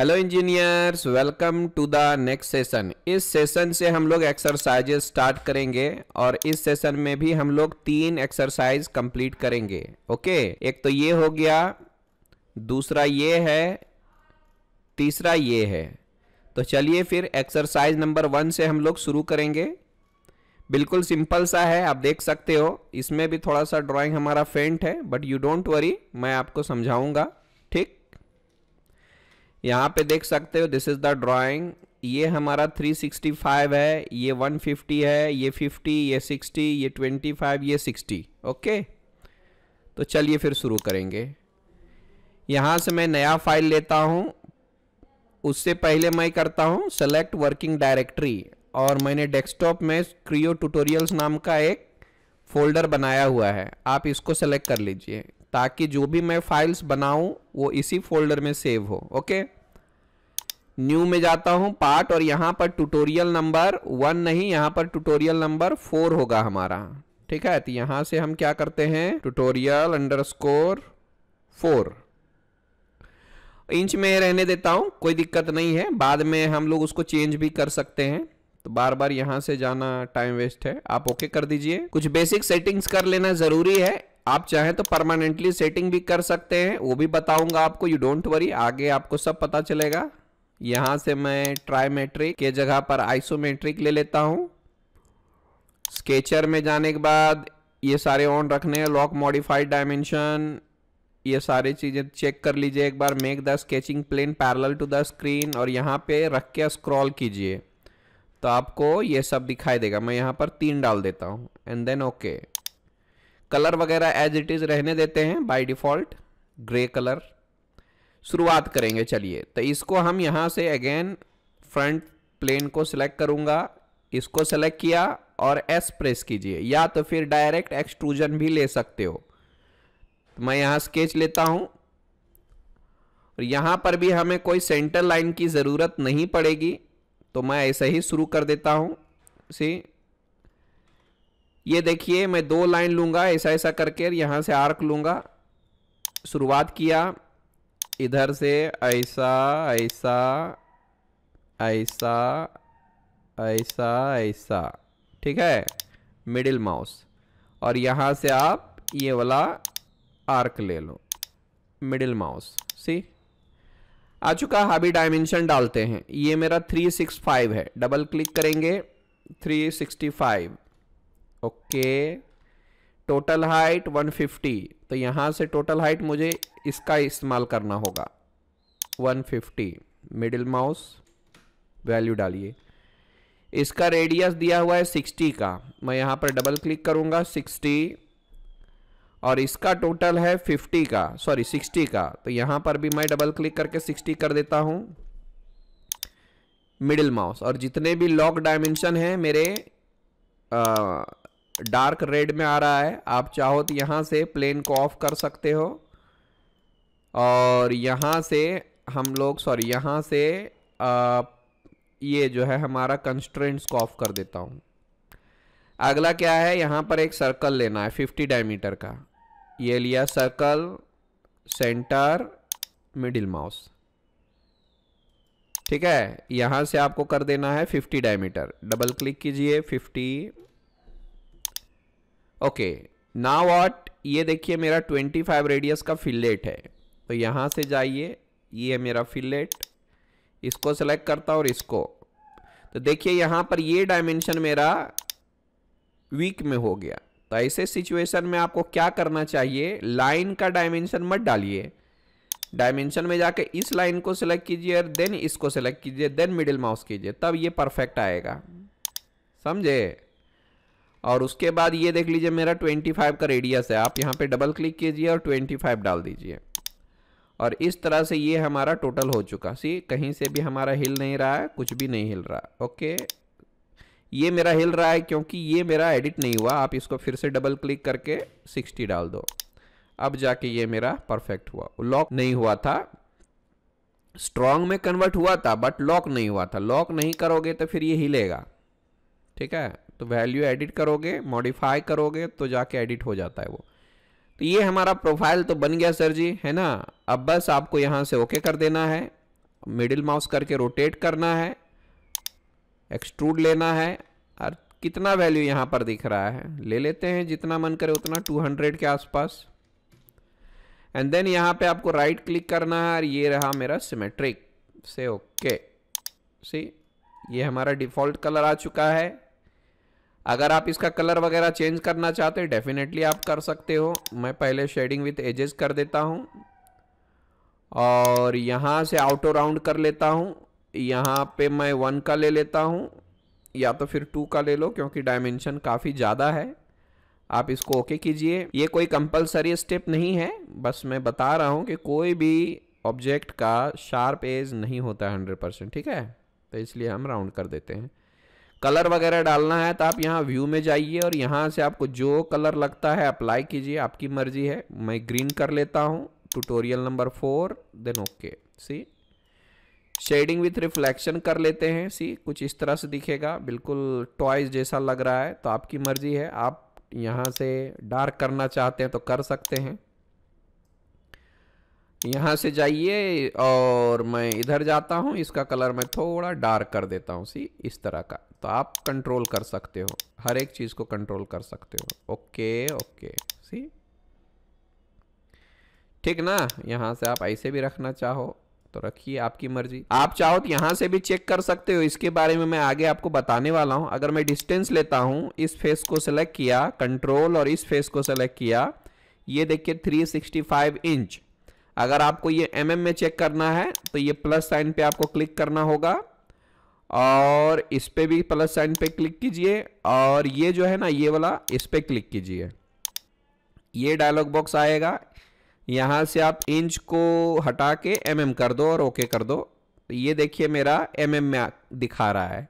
Hello engineers welcome to the next session इस सेशन से हम लोग एक्सरसाइजेस स्टार्ट करेंगे और इस सेशन में भी हम लोग तीन एक्सरसाइज कंप्लीट करेंगे ओके एक तो ये हो गया दूसरा ये है तीसरा ये है तो चलिए फिर एक्सरसाइज नंबर वन से हम लोग शुरू करेंगे बिल्कुल सिंपल सा है आप देख सकते हो इसमें भी थोड़ा सा ड्राॅइंग हमारा फेंट है बट यू डोंट वरी मैं आपको समझाऊँगा यहाँ पे देख सकते हो दिस इज़ द ड्राइंग ये हमारा 365 है ये 150 है ये 50 ये 60 ये 25 ये 60 ओके तो चलिए फिर शुरू करेंगे यहाँ से मैं नया फाइल लेता हूँ उससे पहले मैं करता हूँ सेलेक्ट वर्किंग डायरेक्टरी और मैंने डेस्कटॉप में क्रियो ट्यूटोरियल्स नाम का एक फोल्डर बनाया हुआ है आप इसको सेलेक्ट कर लीजिए ताकि जो भी मैं फाइल्स बनाऊं वो इसी फोल्डर में सेव हो ओके न्यू में जाता हूं पार्ट और यहां पर ट्यूटोरियल नंबर वन नहीं यहां पर ट्यूटोरियल नंबर फोर होगा हमारा ठीक है तो यहां से हम क्या करते हैं tutorial underscore four inch में रहने देता हूं कोई दिक्कत नहीं है बाद में हम लोग उसको चेंज भी कर सकते हैं तो बार बार यहां से जाना टाइम वेस्ट है आप ओके कर दीजिए कुछ बेसिक सेटिंग्स कर लेना ज़रूरी है आप चाहें तो परमानेंटली सेटिंग भी कर सकते हैं वो भी बताऊंगा आपको यू डोंट वरी आगे आपको सब पता चलेगा यहाँ से मैं ट्राइमेट्रिक के जगह पर आइसोमेट्रिक ले लेता हूँ स्केचर में जाने के बाद ये सारे ऑन रखने हैं लॉक मॉडिफाइड डायमेंशन ये सारी चीज़ें चेक कर लीजिए एक बार make the sketching plane parallel to the screen और यहाँ पे रख के स्क्रॉल कीजिए तो आपको ये सब दिखाई देगा मैं यहाँ पर तीन डाल देता हूँ एंड देन ओके कलर वगैरह एज इट इज़ रहने देते हैं बाय डिफ़ॉल्ट ग्रे कलर शुरुआत करेंगे चलिए तो इसको हम यहाँ से अगेन फ्रंट प्लेन को सिलेक्ट करूँगा इसको सेलेक्ट किया और एस प्रेस कीजिए या तो फिर डायरेक्ट एक्सट्रूजन भी ले सकते हो तो मैं यहाँ स्केच लेता हूँ और यहाँ पर भी हमें कोई सेंटर लाइन की ज़रूरत नहीं पड़ेगी तो मैं ऐसे ही शुरू कर देता हूँ सी ये देखिए मैं दो लाइन लूँगा ऐसा ऐसा करके यहाँ से आर्क लूँगा शुरुआत किया इधर से ऐसा ऐसा ऐसा ऐसा ऐसा ठीक है मिडिल माउस और यहाँ से आप ये वाला आर्क ले लो मिडिल माउस सी आ चुका हाबी डायमेंशन डालते हैं ये मेरा 365 है डबल क्लिक करेंगे 365 ओके टोटल हाइट 150 तो यहाँ से टोटल हाइट मुझे इसका इस्तेमाल करना होगा 150 मिडिल माउस वैल्यू डालिए इसका रेडियस दिया हुआ है 60 का मैं यहाँ पर डबल क्लिक करूँगा 60 और इसका टोटल है 50 का सॉरी 60 का तो यहाँ पर भी मैं डबल क्लिक करके 60 कर देता हूँ मिडिल माउस और जितने भी लॉक डायमेंशन हैं मेरे आ, डार्क रेड में आ रहा है आप चाहो तो यहाँ से प्लेन को ऑफ कर सकते हो और यहाँ से हम लोग सॉरी यहाँ से आ, ये जो है हमारा कंस्ट्रेंट्स को ऑफ कर देता हूँ अगला क्या है यहाँ पर एक सर्कल लेना है 50 डायमीटर का ये लिया सर्कल सेंटर मिडिल माउस ठीक है यहाँ से आपको कर देना है 50 डायमीटर डबल क्लिक कीजिए ओके ना वॉट ये देखिए मेरा 25 रेडियस का फिलेट है तो यहाँ से जाइए ये है मेरा फिलेट इसको सेलेक्ट करता और इसको तो देखिए यहाँ पर ये डायमेंशन मेरा वीक में हो गया तो ऐसे सिचुएशन में आपको क्या करना चाहिए लाइन का डायमेंशन मत डालिए डायमेंशन में जाके इस लाइन को सिलेक्ट कीजिए और देन इसको सिलेक्ट कीजिए देन मिडिल माउस कीजिए तब ये परफेक्ट आएगा समझे और उसके बाद ये देख लीजिए मेरा 25 का रेडियस है आप यहाँ पे डबल क्लिक कीजिए और 25 डाल दीजिए और इस तरह से ये हमारा टोटल हो चुका सी कहीं से भी हमारा हिल नहीं रहा है कुछ भी नहीं हिल रहा ओके ये मेरा हिल रहा है क्योंकि ये मेरा एडिट नहीं हुआ आप इसको फिर से डबल क्लिक करके 60 डाल दो अब जाके ये मेरा परफेक्ट हुआ लॉक नहीं हुआ था स्ट्रॉन्ग में कन्वर्ट हुआ था बट लॉक नहीं हुआ था लॉक नहीं करोगे तो फिर ये हिलेगा ठीक है तो वैल्यू एडिट करोगे मॉडिफाई करोगे तो जाके एडिट हो जाता है वो तो ये हमारा प्रोफाइल तो बन गया सर जी है ना अब बस आपको यहाँ से ओके कर देना है मिडिल माउस करके रोटेट करना है एक्सट्रूड लेना है और कितना वैल्यू यहाँ पर दिख रहा है ले लेते हैं जितना मन करे उतना 200 के आसपास एंड देन यहाँ पे आपको राइट right क्लिक करना है और ये रहा मेरा सिमेट्रिक से ओके सी ये हमारा डिफ़ॉल्ट कलर आ चुका है अगर आप इसका कलर वगैरह चेंज करना चाहते हैं डेफिनेटली आप कर सकते हो मैं पहले शेडिंग विथ एजेस कर देता हूँ और यहाँ से आउटो राउंड कर लेता हूँ यहाँ पे मैं वन का ले लेता हूँ या तो फिर टू का ले लो क्योंकि डायमेंशन काफ़ी ज़्यादा है आप इसको ओके कीजिए ये कोई कंपलसरी स्टेप नहीं है बस मैं बता रहा हूँ कि कोई भी ऑब्जेक्ट का शार्प एज नहीं होता है हंड्रेड परसेंट ठीक है तो इसलिए हम राउंड कर देते हैं कलर वगैरह डालना है तो आप यहाँ व्यू में जाइए और यहाँ से आपको जो कलर लगता है अप्लाई कीजिए आपकी मर्जी है मैं ग्रीन कर लेता हूँ tutorial number four then okay see shading with reflection कर लेते हैं सी कुछ इस तरह से दिखेगा बिल्कुल टॉयज जैसा लग रहा है तो आपकी मर्जी है आप यहाँ से डार्क करना चाहते हैं तो कर सकते हैं यहाँ से जाइए और मैं इधर जाता हूँ इसका कलर मैं थोड़ा डार्क कर देता हूँ सी इस तरह का तो आप कंट्रोल कर सकते हो हर एक चीज़ को कंट्रोल कर सकते हो ओके ओके सी ठीक ना यहाँ से आप ऐसे भी रखना चाहो तो रखिए आपकी मर्जी आप चाहो तो यहाँ से भी चेक कर सकते हो इसके बारे में मैं आगे आपको बताने वाला हूँ अगर मैं डिस्टेंस लेता हूँ इस फेस को सेलेक्ट किया कंट्रोल और इस फेस को सेलेक्ट किया ये देखिए 365 इंच अगर आपको ये एम mm में चेक करना है तो ये प्लस साइन पे आपको क्लिक करना होगा और इस पर भी प्लस साइन पे क्लिक कीजिए और ये जो है ना ये वाला इस पर क्लिक कीजिए ये डायलॉग बॉक्स आएगा यहाँ से आप इंच को हटा के एम mm कर दो और ओके कर दो तो ये देखिए मेरा एम mm में दिखा रहा है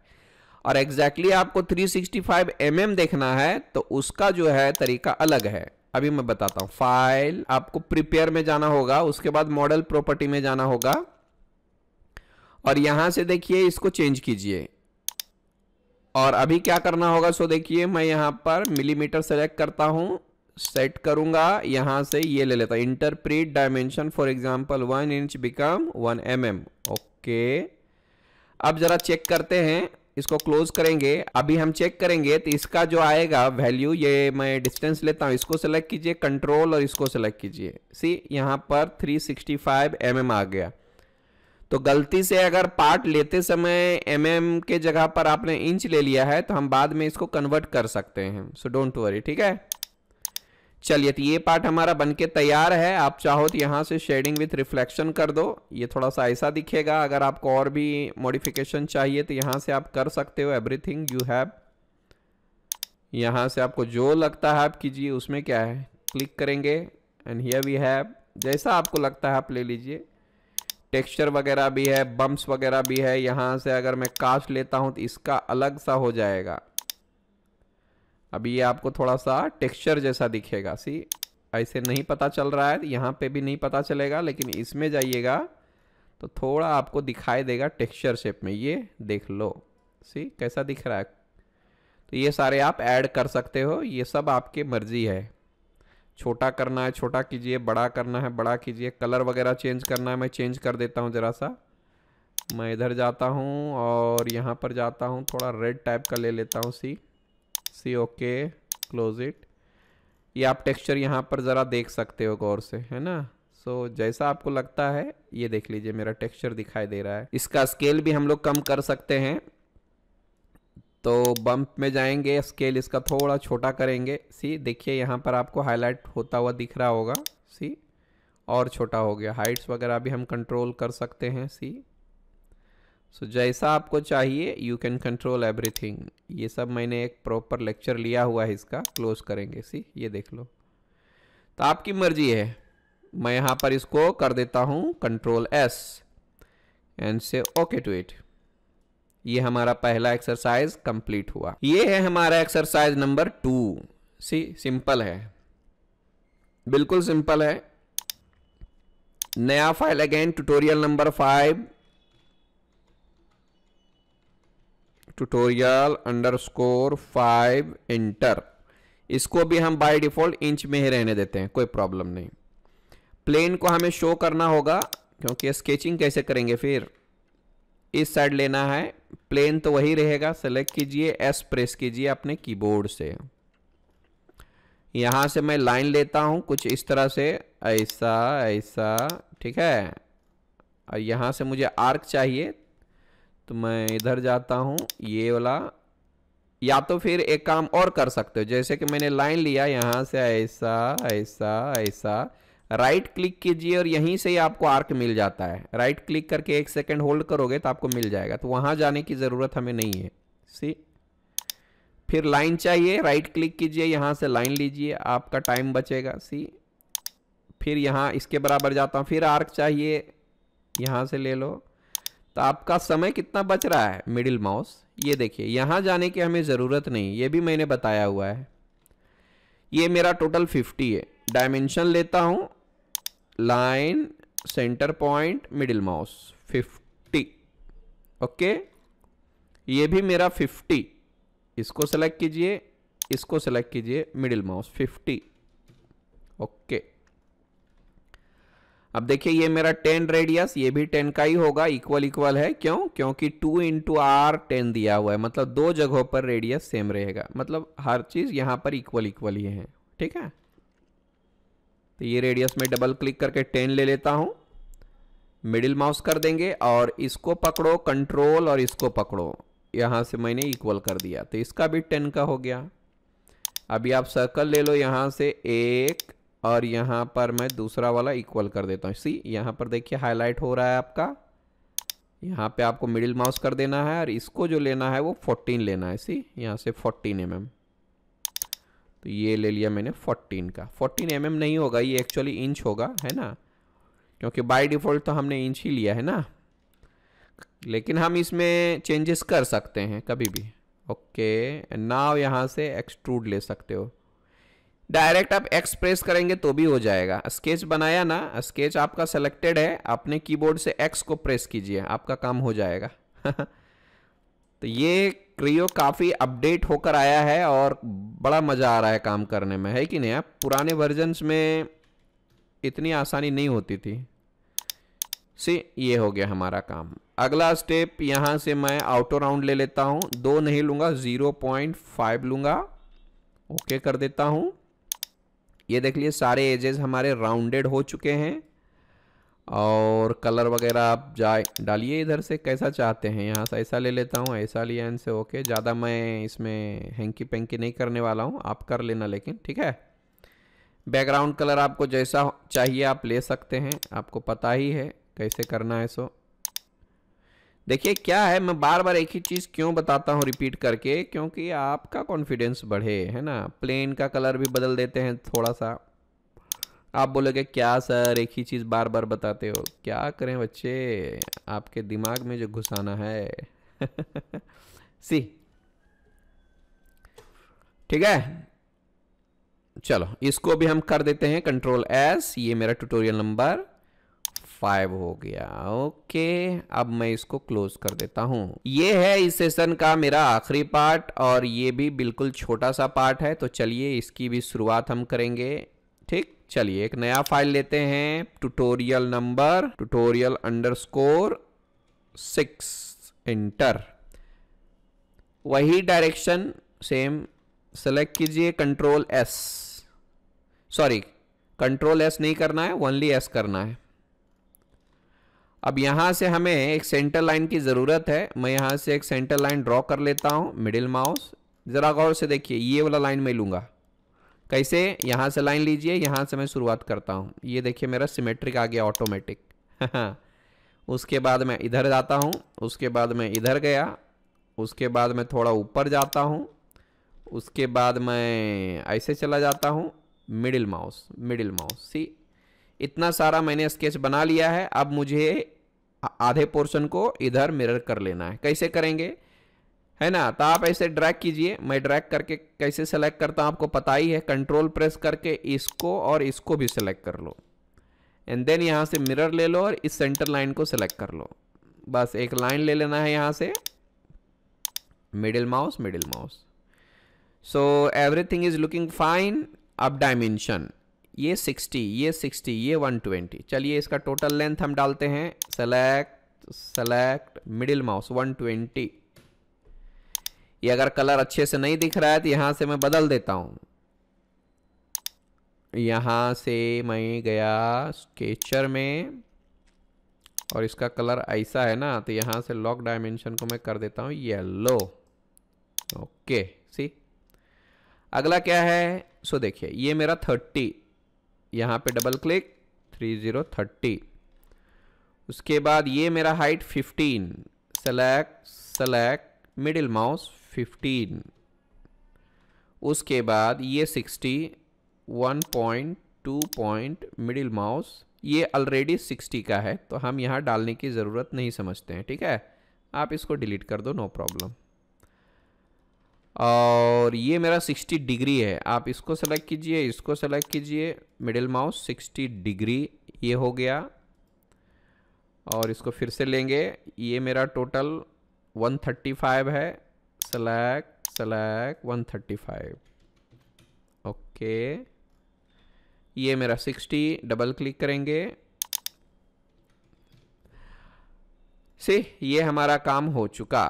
और एग्जैक्टली exactly आपको 365 एम mm देखना है तो उसका जो है तरीका अलग है अभी मैं बताता हूँ फाइल आपको प्रिपेयर में जाना होगा उसके बाद मॉडल प्रॉपर्टी में जाना होगा और यहाँ से देखिए इसको चेंज कीजिए और अभी क्या करना होगा सो देखिए मैं यहाँ पर मिलीमीटर सेलेक्ट करता हूँ सेट करूँगा यहाँ से ये ले लेता interpret dimension for example one inch become one M M okay अब ज़रा चेक करते हैं इसको क्लोज करेंगे अभी हम चेक करेंगे तो इसका जो आएगा वैल्यू ये मैं डिस्टेंस लेता हूँ इसको सेलेक्ट कीजिए कंट्रोल और इसको सेलेक्ट कीजिए सी यहाँ पर 365 सिक्सटी mm आ गया तो गलती से अगर पार्ट लेते समय एम mm के जगह पर आपने इंच ले लिया है तो हम बाद में इसको कन्वर्ट कर सकते हैं सो डोंट वरी ठीक है चलिए तो ये पार्ट हमारा बनके तैयार है आप चाहो तो यहाँ से शेडिंग विथ रिफ्लेक्शन कर दो ये थोड़ा सा ऐसा दिखेगा अगर आपको और भी मॉडिफिकेशन चाहिए तो यहाँ से आप कर सकते हो एवरीथिंग यू हैव यहाँ से आपको जो लगता है आप कीजिए उसमें क्या है क्लिक करेंगे एंड हियर वी हैव जैसा आपको लगता है आप ले लीजिए टेक्सचर वगैरह भी है बम्प्स वगैरह भी है यहाँ से अगर मैं कास्ट लेता हूँ तो इसका अलग सा हो जाएगा अभी ये आपको थोड़ा सा टेक्सचर जैसा दिखेगा सी ऐसे नहीं पता चल रहा है यहाँ पे भी नहीं पता चलेगा लेकिन इसमें जाइएगा तो थोड़ा आपको दिखाई देगा टेक्सचर शेप में ये देख लो सी कैसा दिख रहा है तो ये सारे आप ऐड कर सकते हो ये सब आपके मर्जी है छोटा करना है छोटा कीजिए बड़ा करना है बड़ा कीजिए कलर वगैरह चेंज करना है मैं चेंज कर देता हूँ ज़रा सा मैं इधर जाता हूँ और यहाँ पर जाता हूँ थोड़ा रेड टाइप का ले लेता हूँ see see okay close it ये आप टेक्सचर यहाँ पर ज़रा देख सकते हो गौर से है ना सो so, जैसा आपको लगता है ये देख लीजिए मेरा टेक्सचर दिखाई दे रहा है इसका स्केल भी हम लोग कम कर सकते हैं तो बम्प में जाएंगे स्केल इसका थोड़ा छोटा करेंगे सी देखिए यहाँ पर आपको हाईलाइट होता हुआ दिख रहा होगा सी और छोटा हो गया हाइट्स वगैरह भी हम कंट्रोल कर सकते हैं सी सो so, जैसा आपको चाहिए यू कैन कंट्रोल एवरीथिंग ये सब मैंने एक प्रॉपर लेक्चर लिया हुआ है इसका क्लोज करेंगे सी ये देख लो तो आपकी मर्जी है मैं यहाँ पर इसको कर देता हूँ कंट्रोल एस एंड से ओके टू इट ये हमारा पहला एक्सरसाइज कंप्लीट हुआ ये है हमारा exercise number two see simple है बिल्कुल सिंपल है नया file again tutorial number five tutorial underscore five enter इसको भी हम बाय डिफॉल्ट इंच में ही रहने देते हैं कोई प्रॉब्लम नहीं प्लेन को हमें शो करना होगा क्योंकि स्केचिंग कैसे करेंगे फिर इस साइड लेना है प्लेन तो वही रहेगा सेलेक्ट कीजिए एस प्रेस कीजिए अपने कीबोर्ड से यहाँ से मैं लाइन लेता हूँ कुछ इस तरह से ऐसा ऐसा ठीक है और यहाँ से मुझे आर्क चाहिए तो मैं इधर जाता हूँ ये वाला या तो फिर एक काम और कर सकते हो जैसे कि मैंने लाइन लिया यहाँ से ऐसा ऐसा ऐसा राइट क्लिक कीजिए और यहीं से ही आपको आर्क मिल जाता है राइट क्लिक करके एक सेकंड होल्ड करोगे तो आपको मिल जाएगा तो वहाँ जाने की ज़रूरत हमें नहीं है सी फिर लाइन चाहिए राइट क्लिक कीजिए यहाँ से लाइन लीजिए आपका टाइम बचेगा सी फिर यहाँ इसके बराबर जाता हूँ फिर आर्क चाहिए यहाँ से ले लो तो आपका समय कितना बच रहा है मिडिल माउस ये देखिए यहाँ जाने की हमें ज़रूरत नहीं ये भी मैंने बताया हुआ है ये मेरा टोटल 50 है डायमेंशन लेता हूँ line centre point middle mouse 50 okay ये भी मेरा 50 इसको सेलेक्ट कीजिए इसको सेलेक्ट कीजिए मिडिल माउस 50 ओके अब देखिए ये मेरा 10 रेडियस ये भी 10 का ही होगा इक्वल इक्वल है क्यों क्योंकि 2 इंटू आर टेन दिया हुआ है मतलब दो जगहों पर रेडियस सेम रहेगा मतलब हर चीज़ यहां पर इक्वल इक्वल ही है ठीक है तो ये रेडियस में डबल क्लिक करके टेन ले लेता हूँ मिडिल माउस कर देंगे और इसको पकड़ो कंट्रोल और इसको पकड़ो यहाँ से मैंने इक्वल कर दिया तो इसका भी टेन का हो गया अभी आप सर्कल ले लो यहाँ से एक और यहाँ पर मैं दूसरा वाला इक्वल कर देता हूँ सी यहाँ पर देखिए हाईलाइट हो रहा है आपका यहाँ पे आपको मिडिल माउस कर देना है और इसको जो लेना है वो 14 लेना है सी यहाँ से 14 एम mm. तो ये ले लिया मैंने 14 का 14 एम mm नहीं होगा ये एक्चुअली इंच होगा है ना क्योंकि बाय डिफ़ॉल्ट तो हमने इंच ही लिया है ना लेकिन हम इसमें चेंजेस कर सकते हैं कभी भी ओके नाव यहाँ से एक्सट्रूड ले सकते हो डायरेक्ट आप एक्सप्रेस करेंगे तो भी हो जाएगा स्केच बनाया ना स्केच आपका सेलेक्टेड है आपने कीबोर्ड से एक्स को प्रेस कीजिए आपका काम हो जाएगा तो ये क्रियो काफ़ी अपडेट होकर आया है और बड़ा मज़ा आ रहा है काम करने में है कि नहीं आप पुराने वर्जन्स में इतनी आसानी नहीं होती थी सी ये हो गया हमारा काम अगला स्टेप यहाँ से मैं आउटो राउंड ले लेता हूँ दो नहीं लूँगा ज़ीरो पॉइंट फाइव लूँगा ओके कर देता हूँ ये देख लिए सारे एजेस हमारे राउंडेड हो चुके हैं और कलर वगैरह आप जाए डालिए इधर से कैसा चाहते हैं यहाँ से ऐसा ले लेता हूँ ऐसा लिया इनसे ओके ज़्यादा मैं इसमें हैंकी पेंकी नहीं करने वाला हूँ आप कर लेना लेकिन ठीक है बैकग्राउंड कलर आपको जैसा चाहिए आप ले सकते हैं आपको पता ही है कैसे करना है सो देखिए क्या है मैं बार बार एक ही चीज़ क्यों बताता हूँ रिपीट करके क्योंकि आपका कॉन्फिडेंस बढ़े है ना प्लेन का कलर भी बदल देते हैं थोड़ा सा आप बोलोगे क्या सर एक ही चीज़ बार बार बताते हो क्या करें बच्चे आपके दिमाग में जो घुसाना है सी ठीक है चलो इसको भी हम कर देते हैं कंट्रोल एस ये मेरा ट्यूटोरियल नंबर फाइव हो गया ओके अब मैं इसको क्लोज कर देता हूँ ये है इस सेशन का मेरा आखिरी पार्ट और ये भी बिल्कुल छोटा सा पार्ट है तो चलिए इसकी भी शुरुआत हम करेंगे ठीक चलिए एक नया फाइल लेते हैं tutorial number tutorial underscore six enter वही डायरेक्शन सेम सेलेक्ट कीजिए control S sorry control S नहीं करना है ओनली एस करना है अब यहाँ से हमें एक सेंटर लाइन की ज़रूरत है मैं यहाँ से एक सेंटर लाइन ड्रॉ कर लेता हूँ मिडिल माउस ज़रा गौर से देखिए ये वाला लाइन मैं लूँगा कैसे यहाँ से लाइन लीजिए यहाँ से मैं शुरुआत करता हूँ ये देखिए मेरा सिमेट्रिक आ गया ऑटोमेटिक उसके बाद मैं इधर जाता हूँ उसके बाद मैं इधर गया उसके बाद मैं थोड़ा ऊपर जाता हूँ उसके बाद मैं ऐसे चला जाता हूँ middle mouse middle mouse see इतना सारा मैंने स्केच बना लिया है अब मुझे आधे पोर्शन को इधर मिरर कर लेना है कैसे करेंगे है ना तो आप ऐसे ड्रैग कीजिए मैं ड्रैग करके कैसे सेलेक्ट करता हूँ आपको पता ही है कंट्रोल प्रेस करके इसको और इसको भी सेलेक्ट कर लो एंड देन यहाँ से मिरर ले लो और इस सेंटर लाइन को सेलेक्ट कर लो बस एक लाइन ले लेना है यहाँ से middle mouse middle mouse so everything is looking fine अब डायमेंशन ये 60 ये 60 ये 120 चलिए इसका टोटल लेंथ हम डालते हैं सेलेक्ट सेलेक्ट मिडिल माउस 120 ये अगर कलर अच्छे से नहीं दिख रहा है तो यहाँ से मैं बदल देता हूँ यहाँ से मैं गया स्केचर में और इसका कलर ऐसा है ना तो यहाँ से लॉक डायमेंशन को मैं कर देता हूँ येलो ओके सी अगला क्या है सो देखिए ये मेरा थर्टी यहाँ पे double click three zero thirty उसके बाद ये मेरा height fifteen select select middle mouse fifteen उसके बाद ये sixty one point two point middle mouse ये ऑलरेडी सिक्सटी का है तो हम यहाँ डालने की ज़रूरत नहीं समझते हैं ठीक है आप इसको डिलीट कर दो नो प्रॉब्लम और ये मेरा 60 डिग्री है आप इसको सेलेक्ट कीजिए इसको सेलेक्ट कीजिए मिडिल माउस 60 डिग्री ये हो गया और इसको फिर से लेंगे ये मेरा टोटल 135 है select select 135 ओके okay. ये मेरा 60 डबल क्लिक करेंगे से ये हमारा काम हो चुका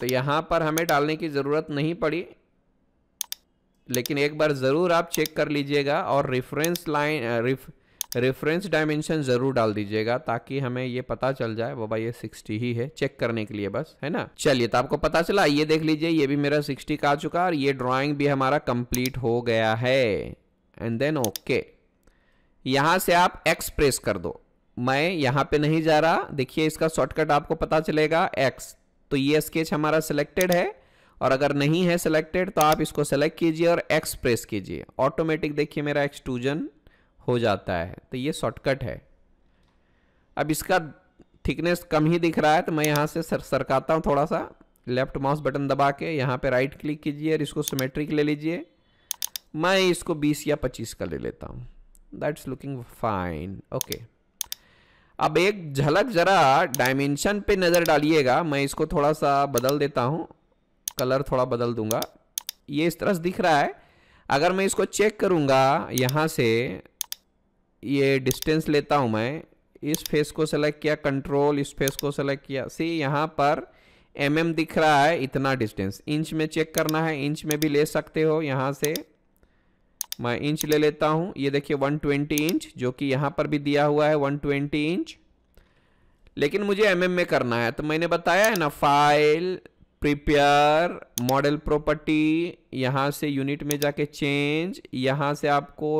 तो यहाँ पर हमें डालने की ज़रूरत नहीं पड़ी लेकिन एक बार ज़रूर आप चेक कर लीजिएगा और reference line ref reference dimension ज़रूर डाल दीजिएगा ताकि हमें ये पता चल जाए भाई ये 60 ही है चेक करने के लिए बस है ना चलिए तो आपको पता चला ये देख लीजिए ये भी मेरा 60 का आ चुका और ये ड्राइंग भी हमारा कंप्लीट हो गया है एंड देन ओके यहाँ से आप एक्स प्रेस कर दो मैं यहाँ पे नहीं जा रहा देखिए इसका शॉर्टकट आपको पता चलेगा एक्स तो ये स्केच हमारा सिलेक्टेड है और अगर नहीं है सिलेक्टेड तो आप इसको सेलेक्ट कीजिए और एक्स प्रेस कीजिए ऑटोमेटिक देखिए मेरा एक्सटूजन हो जाता है तो ये शॉर्टकट है अब इसका थिकनेस कम ही दिख रहा है तो मैं यहाँ से सर सरकाता हूँ थोड़ा सा लेफ्ट माउस बटन दबा के यहाँ पे राइट क्लिक कीजिए और इसको सिमेट्रिक ले लीजिए मैं इसको 20 या 25 का ले लेता हूँ दैट्स लुकिंग फाइन ओके अब एक झलक ज़रा डायमेंशन पे नज़र डालिएगा मैं इसको थोड़ा सा बदल देता हूँ कलर थोड़ा बदल दूंगा ये इस तरह से दिख रहा है अगर मैं इसको चेक करूँगा यहाँ से ये डिस्टेंस लेता हूँ मैं इस फेस को सेलेक्ट किया कंट्रोल इस फेस को सेलेक्ट किया सी यहाँ पर एम mm दिख रहा है इतना डिस्टेंस इंच में चेक करना है इंच में भी ले सकते हो यहाँ से मैं इंच ले लेता हूँ ये देखिए 120 इंच जो कि यहाँ पर भी दिया हुआ है 120 इंच लेकिन मुझे एम mm में करना है तो मैंने बताया है ना फाइल प्रिपेयर मॉडल प्रॉपर्टी यहाँ से यूनिट में जाके चेंज यहाँ से आपको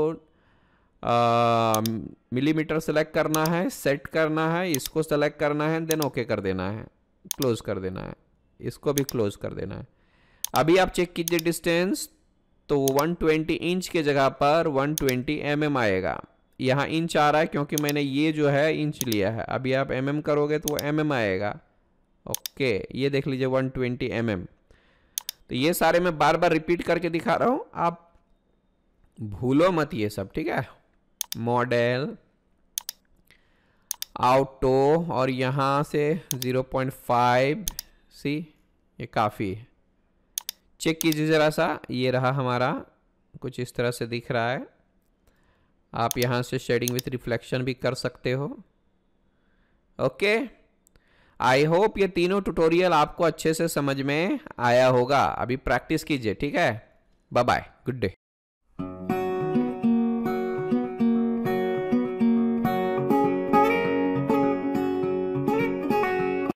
मिलीमीटर सेलेक्ट करना है सेट करना है इसको सेलेक्ट करना है देन ओके okay कर देना है क्लोज कर देना है इसको भी क्लोज कर देना है अभी आप चेक कीजिए डिस्टेंस तो 120 इंच के जगह पर 120 ट्वेंटी mm आएगा यहाँ इंच आ रहा है क्योंकि मैंने ये जो है इंच लिया है अभी आप एम mm करोगे तो वो एम mm आएगा ओके ये देख लीजिए 120 ट्वेंटी mm. तो ये सारे मैं बार बार रिपीट करके दिखा रहा हूँ आप भूलो मत ये सब ठीक है मॉडल आउटो और यहाँ से 0.5 सी ये काफ़ी है चेक कीजिए ज़रा सा ये रहा हमारा कुछ इस तरह से दिख रहा है आप यहाँ से शेडिंग विथ रिफ्लेक्शन भी कर सकते हो ओके आई होप ये तीनों ट्यूटोरियल आपको अच्छे से समझ में आया होगा अभी प्रैक्टिस कीजिए ठीक है बाय बाय गुड डे